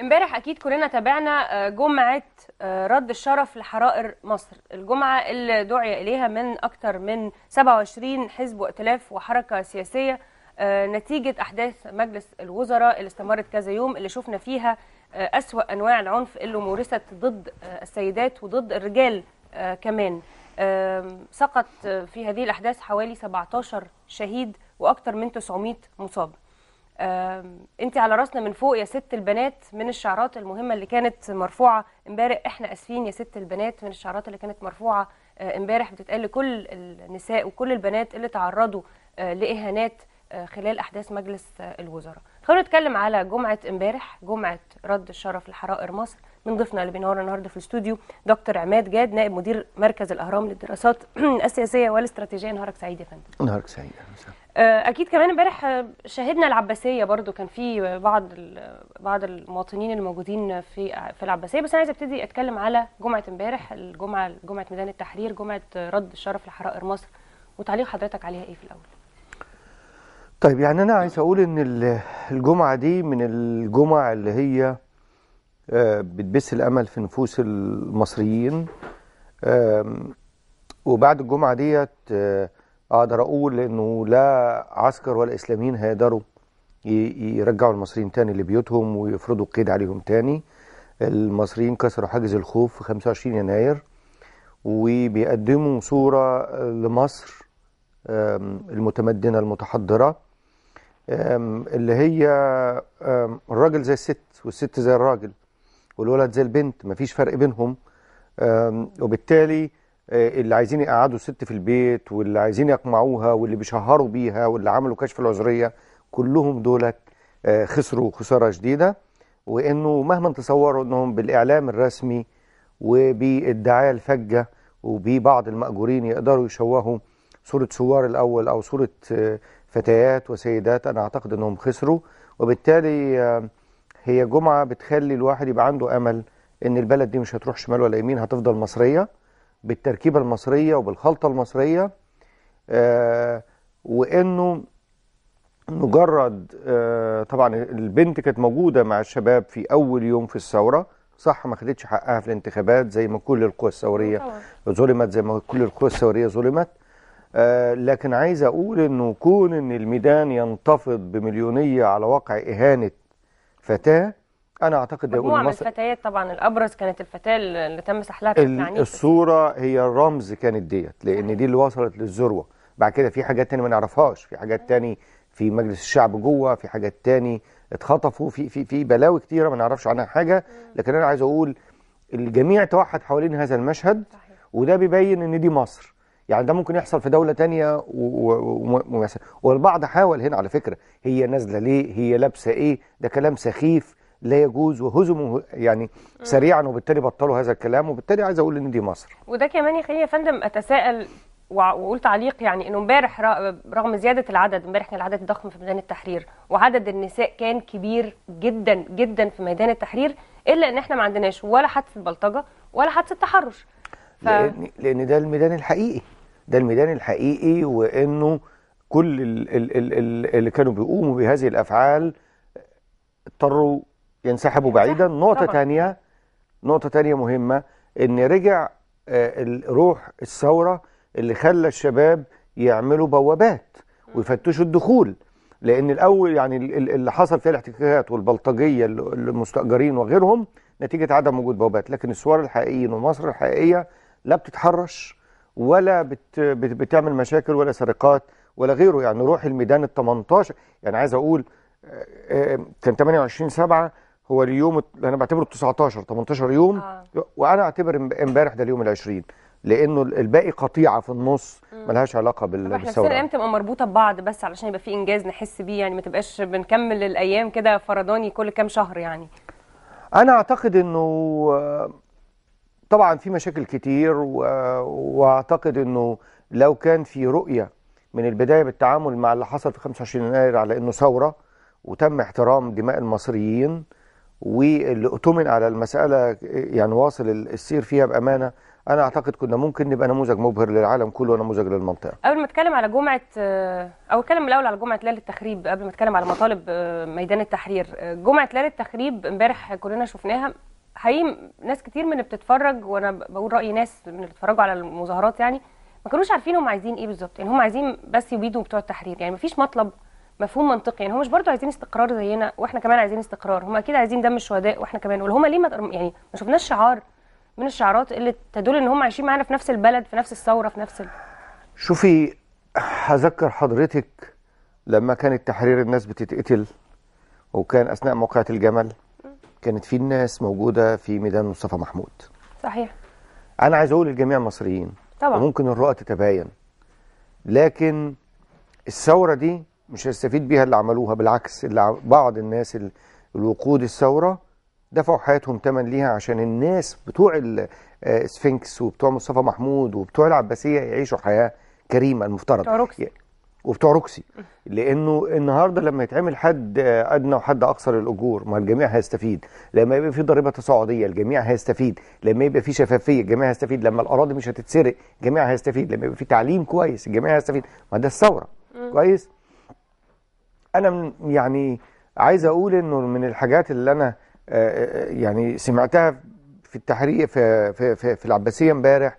امبارح اكيد كلنا تابعنا آه، جمعه آه، رد الشرف لحرائر مصر الجمعه اللي دعي اليها من اكثر من 27 حزب وائتلاف وحركه سياسيه آه، نتيجه احداث مجلس الوزراء اللي استمرت كذا يوم اللي شفنا فيها اسوا انواع العنف اللي مورست ضد السيدات وضد الرجال كمان سقط في هذه الاحداث حوالي 17 شهيد واكثر من 900 مصاب انت على راسنا من فوق يا ست البنات من الشعارات المهمه اللي كانت مرفوعه امبارح احنا اسفين يا ست البنات من الشعارات اللي كانت مرفوعه آه، امبارح بتتقال لكل النساء وكل البنات اللي تعرضوا آه، لاهانات آه، خلال احداث مجلس الوزراء خلونا نتكلم على جمعه امبارح جمعه رد الشرف لحرائر مصر من ضيفنا اللي بينور النهارده في الاستوديو دكتور عماد جاد نائب مدير مركز الاهرام للدراسات السياسيه والاستراتيجيه نهارك سعيد يا فندم نهارك سعيد اهلا آه، اكيد كمان امبارح آه، شاهدنا العباسيه برضو كان في بعض بعض المواطنين الموجودين في في العباسيه بس انا عايزه ابتدي اتكلم على جمعه امبارح الجمعه جمعه ميدان التحرير جمعه رد الشرف لحرائر مصر وتعليق حضرتك عليها ايه في الاول طيب يعني انا عايز اقول ان الجمعه دي من الجمع اللي هي آه، بتبث الامل في نفوس المصريين وبعد الجمعه ديت اقدر اقول انه لا عسكر ولا اسلاميين هيقدروا يرجعوا المصريين تاني لبيوتهم ويفرضوا القيد عليهم تاني المصريين كسروا حاجز الخوف في 25 يناير وبيقدموا صورة لمصر المتمدنة المتحضرة اللي هي الراجل زي الست والست زي الراجل والولد زي البنت مفيش فرق بينهم وبالتالي آه، اللي عايزين يقعدوا الست في البيت واللي عايزين يقمعوها واللي بيشهروا بيها واللي عملوا كشف العذريه كلهم دولت آه، خسروا خساره شديده وانه مهما تصوروا انهم بالاعلام الرسمي وبالدعايه الفجه وببعض المأجورين يقدروا يشوهوا صورة سوار الأول أو صورة آه، فتيات وسيدات أنا أعتقد أنهم خسروا وبالتالي هي جمعة بتخلي الواحد يبقى عنده أمل أن البلد دي مش هتروح شمال ولا يمين هتفضل مصرية بالتركيبة المصرية وبالخلطة المصرية آه، وانه مجرد آه، طبعا البنت كانت موجودة مع الشباب في اول يوم في الثورة صح ما خدتش حقها في الانتخابات زي ما كل القوى الثورية ظلمت زي ما كل القوى الثورية ظلمت آه، لكن عايز اقول انه كون ان الميدان ينتفض بمليونية على وقع اهانة فتاة انا اعتقد مجموعة من مصر الفتيات طبعا الابرز كانت الفتاه اللي تم سحلها الصوره هي الرمز كانت ديت لان دي اللي وصلت للذروه بعد كده في حاجات تانية ما نعرفهاش في حاجات تاني في مجلس الشعب جوه في حاجات تاني اتخطفوا في في في بلاوي كتيره ما نعرفش عنها حاجه لكن انا عايز اقول الجميع توحد حوالين هذا المشهد وده بيبين ان دي مصر يعني ده ممكن يحصل في دوله تانية والبعض حاول هنا على فكره هي نازله ليه هي لابسه ايه ده كلام سخيف لا يجوز وهزموا يعني سريعا وبالتالي بطلوا هذا الكلام وبالتالي عايز اقول ان دي مصر وده كمان يخليني يا فندم اتساءل واقول تعليق يعني انه امبارح رغم زياده العدد امبارح كان العدد ضخم في ميدان التحرير وعدد النساء كان كبير جدا جدا في ميدان التحرير الا ان احنا ما عندناش ولا حادثه بلطجه ولا حادثه تحرش ف... لأن, لان ده الميدان الحقيقي ده الميدان الحقيقي وانه كل اللي كانوا بيقوموا بهذه الافعال اضطروا ينسحبوا بعيدا نقطة ثانية نقطة ثانية مهمة ان رجع آه، روح الثورة اللي خلى الشباب يعملوا بوابات ويفتشوا الدخول لان الاول يعني اللي حصل فيها الاحتكاكات والبلطجيه المستاجرين وغيرهم نتيجه عدم وجود بوابات لكن الثوار الحقيقيين ومصر الحقيقيه لا بتتحرش ولا بت بتعمل مشاكل ولا سرقات ولا غيره يعني روح الميدان ال 18 يعني عايز اقول آه، آه، كان 28 7 هو اليوم انا بعتبره 19 18 يوم آه. وانا اعتبر امبارح ده اليوم ال 20 لانه الباقي قطيعه في النص ملهاش علاقه بالثوره احنا الايام تبقى مربوطه ببعض بس علشان يبقى في انجاز نحس بيه يعني ما تبقاش بنكمل الايام كده فرداني كل كام شهر يعني انا اعتقد انه آه، طبعا في مشاكل كتير واعتقد انه لو كان في رؤيه من البدايه بالتعامل مع اللي حصل في 25 يناير على انه ثوره وتم احترام دماء المصريين واللي اؤتمن على المساله يعني واصل السير فيها بامانه انا اعتقد كنا ممكن نبقى نموذج مبهر للعالم كله ونموذج للمنطقه قبل ما اتكلم على جمعه او اتكلم الاول على جمعه ليله التخريب قبل ما اتكلم على مطالب ميدان التحرير جمعه ليله التخريب امبارح كلنا شفناها حقيقي ناس كتير من اللي بتتفرج وانا بقول راي ناس من اللي بيتفرجوا على المظاهرات يعني ما كانوش عارفين هم عايزين ايه بالظبط يعني هم عايزين بس يبيدوا بتوع التحرير يعني ما فيش مطلب مفهوم منطقي يعني هم مش برضو عايزين استقرار زينا واحنا كمان عايزين استقرار هم اكيد عايزين دم الشهداء واحنا كمان ولا هم ليه ما يعني ما شفناش شعار من الشعارات اللي تدل ان هم عايشين معانا في نفس البلد في نفس الثوره في نفس ال... شوفي هذكر حضرتك لما كان التحرير الناس بتتقتل وكان اثناء موقعة الجمل كانت في ناس موجوده في ميدان مصطفى محمود صحيح انا عايز اقول للجميع المصريين طبعا وممكن الرؤى تتباين لكن الثوره دي مش هيستفيد بيها اللي عملوها بالعكس اللي بعض الناس الوقود الثوره دفعوا حياتهم ثمن ليها عشان الناس بتوع آه، السفنكس وبتوع مصطفى محمود وبتوع العباسيه يعيشوا حياه كريمه المفترض وبتوع روكسي لانه النهارده لما يتعمل حد ادنى وحد اقصر الاجور ما الجميع هيستفيد لما يبقى في ضريبه تصاعديه الجميع هيستفيد لما يبقى في شفافيه الجميع هيستفيد لما الاراضي مش هتتسرق الجميع هيستفيد لما يبقى في تعليم كويس الجميع هيستفيد ما ده الثوره كويس انا يعني عايز اقول انه من الحاجات اللي انا آه، آه، يعني سمعتها في التحريق في في في, في العباسيه امبارح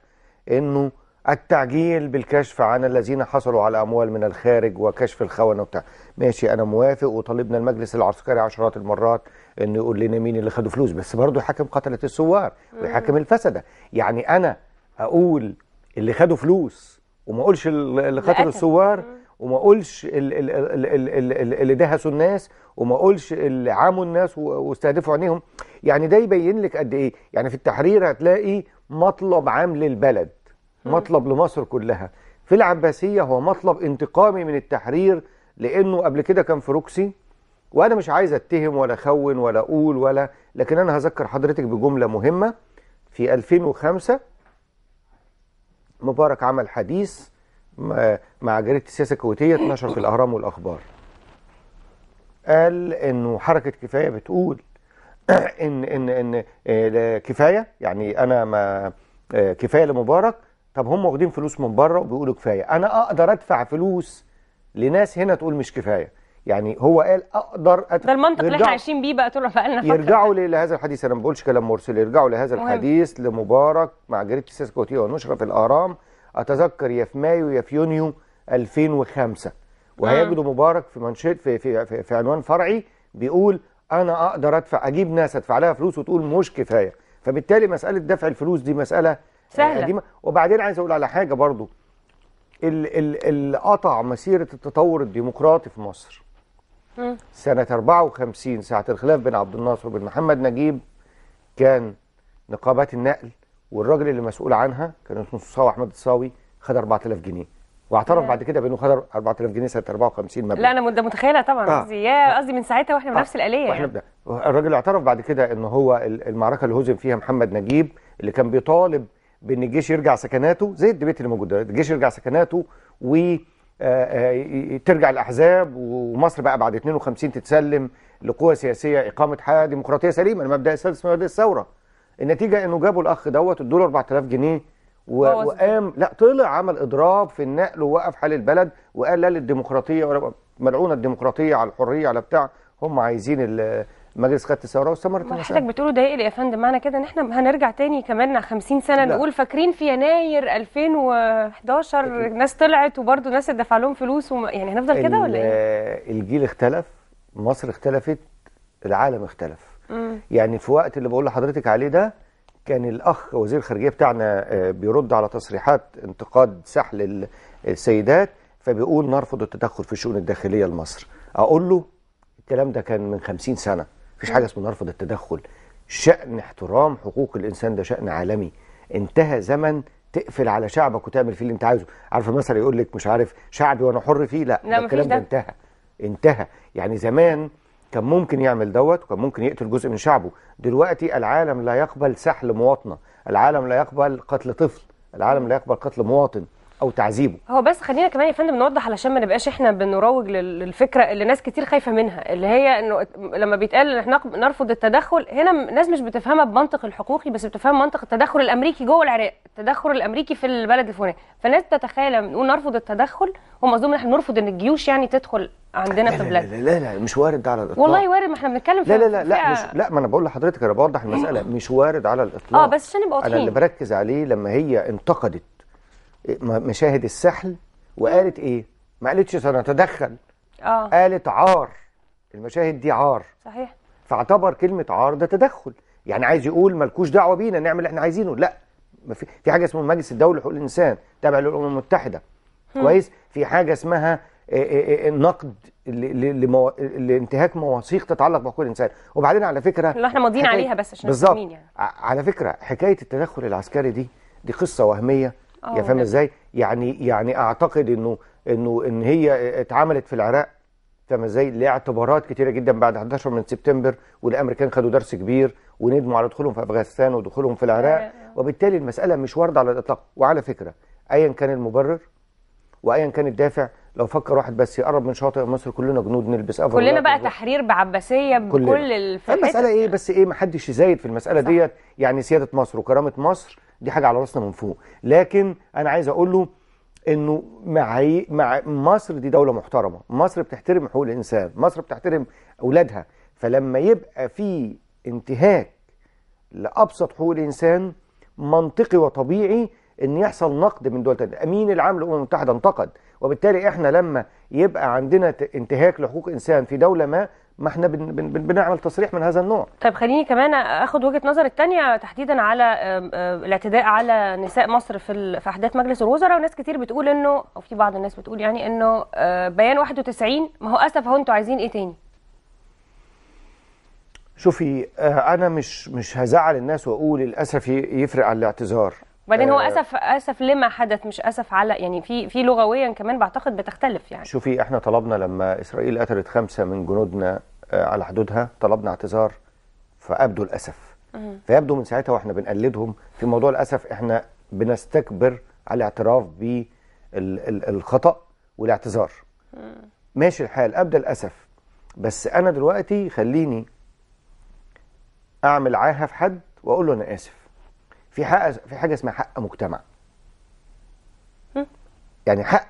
انه التعجيل بالكشف عن الذين حصلوا على اموال من الخارج وكشف الخونه وبتاع ماشي انا موافق وطالبنا المجلس العسكري عشرات المرات انه يقول لنا مين اللي خدوا فلوس بس برضه حاكم قتله الثوار ويحاكم الفسده يعني انا اقول اللي خدوا فلوس وما اقولش اللي قتلوا الثوار وما اقولش اللي دهسوا الناس وما اقولش اللي عاموا الناس واستهدفوا عينيهم يعني ده يبين لك قد ايه يعني في التحرير هتلاقي مطلب عام للبلد مطلب لمصر كلها في العباسيه هو مطلب انتقامي من التحرير لانه قبل كده كان في روكسي وانا مش عايز اتهم ولا اخون ولا اقول ولا لكن انا هذكر حضرتك بجمله مهمه في 2005 مبارك عمل حديث مع جريدة السياسة الكويتية اتنشر في الأهرام والأخبار قال انه حركة كفاية بتقول ان ان ان آه، كفاية يعني انا ما آه، كفاية لمبارك طب هم واخدين فلوس من بره وبيقولوا كفاية انا اقدر ادفع فلوس لناس هنا تقول مش كفاية يعني هو قال اقدر أدفع ده المنطق اللي احنا عايشين بيه بقى طول بقالنا فتره يرجعوا لهذا الحديث انا ما بقولش كلام مرسل يرجعوا لهذا الحديث لمبارك مع جريدة السياسة الكويتية ونشرة في الاهرام اتذكر يا في مايو يا في يونيو 2005 وهيجدوا نعم. مبارك في منشط في, في, في, في عنوان فرعي بيقول انا اقدر ادفع اجيب ناس ادفع لها فلوس وتقول مش كفايه فبالتالي مساله دفع الفلوس دي مساله آه، سهله قديمه وبعدين عايز اقول على حاجه برضو اللي قطع مسيره التطور الديمقراطي في مصر م. سنه 54 ساعه الخلاف بين عبد الناصر وبين محمد نجيب كان نقابات النقل والراجل اللي مسؤول عنها كان اسمه صاوي احمد الصاوي خد 4000 جنيه واعترف بعد كده بانه خد 4000 جنيه سنه 54 مبلغ لا انا ده متخيله طبعا قصدي آه. قصدي من ساعتها واحنا بنفس آه. الاليه واحنا يعني. بدا الراجل اعترف بعد كده ان هو المعركه اللي هزم فيها محمد نجيب اللي كان بيطالب بان الجيش يرجع سكناته زي الدبيت اللي موجود دلوقتي الجيش يرجع سكناته و آه، آه، ترجع الاحزاب ومصر بقى بعد 52 تتسلم لقوى سياسيه اقامه حياه ديمقراطيه سليمه المبدا السادس من مبادئ الثوره النتيجه انه جابوا الاخ دوت ادوا 4000 جنيه و... وقام لا طلع عمل اضراب في النقل ووقف حال البلد وقال لا للديمقراطيه ولا ملعونه الديمقراطيه على الحريه على بتاع هم عايزين مجلس خدت الثوره واستمرت ما حضرتك بتقوله ده يقلق يا فندم معنى كده ان احنا هنرجع تاني كمان 50 سنه لا. نقول فاكرين في يناير 2011 ناس طلعت وبرده ناس اتدفع لهم فلوس وم... يعني هنفضل كده ولا ايه؟ الجيل اختلف مصر اختلفت العالم اختلف يعني في وقت اللي بقول لحضرتك عليه ده كان الاخ وزير الخارجيه بتاعنا آه، بيرد على تصريحات انتقاد سحل السيدات فبيقول نرفض التدخل في الشؤون الداخليه لمصر اقول له الكلام ده كان من 50 سنه مفيش حاجه اسمها نرفض التدخل شأن احترام حقوق الإنسان ده شأن عالمي انتهى زمن تقفل على شعبك وتعمل فيه اللي انت عايزه عارف المثل يقول لك مش عارف شعبي وانا حر فيه لا, لا الكلام ده انتهى انتهى يعني زمان كان ممكن يعمل دوت وكان ممكن يقتل جزء من شعبه دلوقتي العالم لا يقبل سحل مواطنة العالم لا يقبل قتل طفل العالم لا يقبل قتل مواطن او تعذيبه هو بس خلينا كمان يا فندم نوضح علشان ما نبقاش احنا بنروج للفكره اللي ناس كتير خايفه منها اللي هي انه لما بيتقال ان احنا نرفض التدخل هنا ناس مش بتفهمها بمنطق الحقوقي بس بتفهم منطق التدخل الامريكي جوه العراق التدخل الامريكي في البلد الفلاني فالناس تتخيل لما نقول نرفض التدخل هم قصدهم ان احنا نرفض ان الجيوش يعني تدخل عندنا لا في البلاد لا, لا لا لا مش وارد على الاطلاق والله وارد ما احنا بنتكلم في لا لا لا لا مش لا ما انا بقول لحضرتك انا بوضح المساله مش وارد على الاطلاق اه بس عشان نبقى واضحين انا اللي بركز عليه لما هي انتقدت مشاهد السحل وقالت ايه ما قالتش سنتدخل اه قالت عار المشاهد دي عار صحيح فاعتبر كلمه عار ده تدخل يعني عايز يقول مالكوش دعوه بينا نعمل اللي احنا عايزينه لا ما في في حاجه اسمها المجلس الدولي لحقوق الانسان تابع للامم المتحده هم. كويس في حاجه اسمها النقد آه، آه، آه، لانتهاك مواثيق تتعلق بحقوق الانسان وبعدين على فكره اللي احنا ماضيين حكاية... عليها بس عشان بالظبط يعني. على فكره حكايه التدخل العسكري دي دي قصه وهميه آه، يا فاهم ازاي يعني يعني اعتقد انه انه ان هي اتعملت في العراق فاهم ازاي لاعتبارات كتيره جدا بعد 11 من سبتمبر والامريكان خدوا درس كبير وندموا على دخولهم في افغانستان ودخولهم في العراق آه، آه. وبالتالي المساله مش وارده على الاطلاق وعلى فكره ايا كان المبرر وايا كان الدافع لو فكر واحد بس يقرب من شاطئ مصر كلنا جنود نلبس افضل كلنا بقى تحرير بعباسيه بكل الفئات المساله ايه بس ايه ما حدش يزايد في المساله ديت يعني سياده مصر وكرامه مصر دي حاجه على راسنا من فوق لكن انا عايز اقول له انه مع مع مصر دي دوله محترمه مصر بتحترم حقوق الانسان مصر بتحترم اولادها فلما يبقى في انتهاك لابسط حقوق الانسان منطقي وطبيعي ان يحصل نقد من دول تانية امين العام للامم المتحده انتقد وبالتالي احنا لما يبقى عندنا انتهاك لحقوق انسان في دوله ما ما احنا بن بن بن بنعمل تصريح من هذا النوع طيب خليني كمان اخد وجهه نظر الثانيه تحديدا على الاعتداء على نساء مصر في في احداث مجلس الوزراء وناس كتير بتقول انه او في بعض الناس بتقول يعني انه آه، بيان 91 ما هو اسف هو انتوا عايزين ايه تاني شوفي آه، انا مش مش هزعل الناس واقول للاسف يفرق عن الاعتذار وبعدين هو آه. اسف اسف لما حدث مش اسف على يعني في في لغويا كمان بعتقد بتختلف يعني شوفي احنا طلبنا لما اسرائيل قتلت خمسه من جنودنا آه، على حدودها طلبنا اعتذار فابدوا الاسف فيبدو من ساعتها واحنا بنقلدهم في موضوع الاسف احنا بنستكبر على الاعتراف بالخطا والاعتذار ماشي الحال ابدا الاسف بس انا دلوقتي خليني اعمل عاهه في حد واقول له انا اسف في حق في حاجه اسمها حق مجتمع يعني حق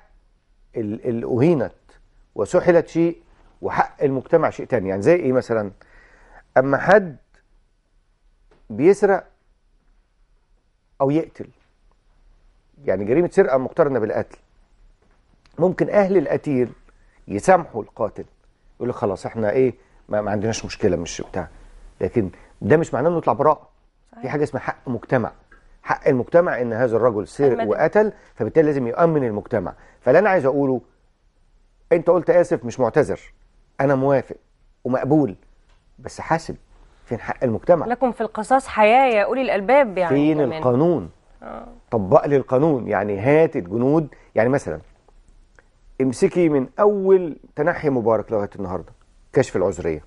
اللي اهينت وسحلت شيء وحق المجتمع شيء تاني يعني زي ايه مثلا اما حد بيسرق او يقتل يعني جريمه سرقه مقترنه بالقتل ممكن اهل القتيل يسامحوا القاتل يقول لك خلاص احنا ايه ما, ما عندناش مشكله مش بتاع لكن ده مش معناه انه يطلع براءه في حاجه اسمها حق مجتمع حق المجتمع ان هذا الرجل سرق وقتل فبالتالي لازم يؤمن المجتمع فاللي انا عايز اقوله انت قلت اسف مش معتذر انا موافق ومقبول بس حاسب فين حق المجتمع لكم في القصاص حياه يا اولي الالباب يعني فين كمان. القانون آه. طبق لي القانون يعني هات الجنود يعني مثلا امسكي من اول تنحي مبارك لغايه النهارده كشف العذريه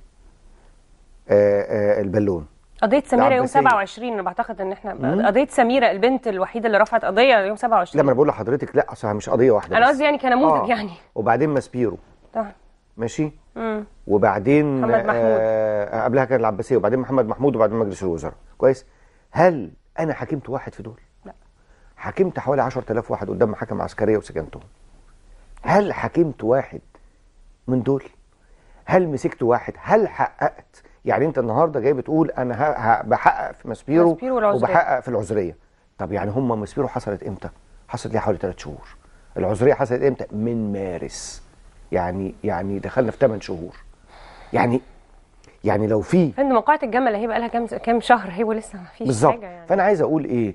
آآ آه، آآ آه، البالون قضيه سميره يوم 27 انا بعتقد ان احنا قضيه سميره البنت الوحيده اللي رفعت قضيه يوم 27 لا ما انا بقول لحضرتك لا اصل مش قضيه واحده انا قصدي يعني كنموذج آه. يعني وبعدين ماسبيرو ماشي مم. وبعدين محمد آه، محمود آه قبلها كان العباسيه وبعدين محمد محمود وبعدين مجلس الوزراء كويس هل انا حكمت واحد في دول لا حكمت حوالي 10000 واحد قدام محاكم عسكريه وسجنتهم هل حكمت واحد من دول هل مسكت واحد هل حققت يعني انت النهارده جاي بتقول انا بحقق في ماسبيرو وبحقق في العذريه طب يعني هم ماسبيرو حصلت امتى حصلت ليها حوالي 3 شهور العذريه حصلت امتى من مارس يعني يعني دخلنا في 8 شهور يعني يعني لو في فندم موقعة الجمل هي بقى لها كام كام شهر هي ولسه ما فيش حاجه يعني بالظبط فانا عايز اقول ايه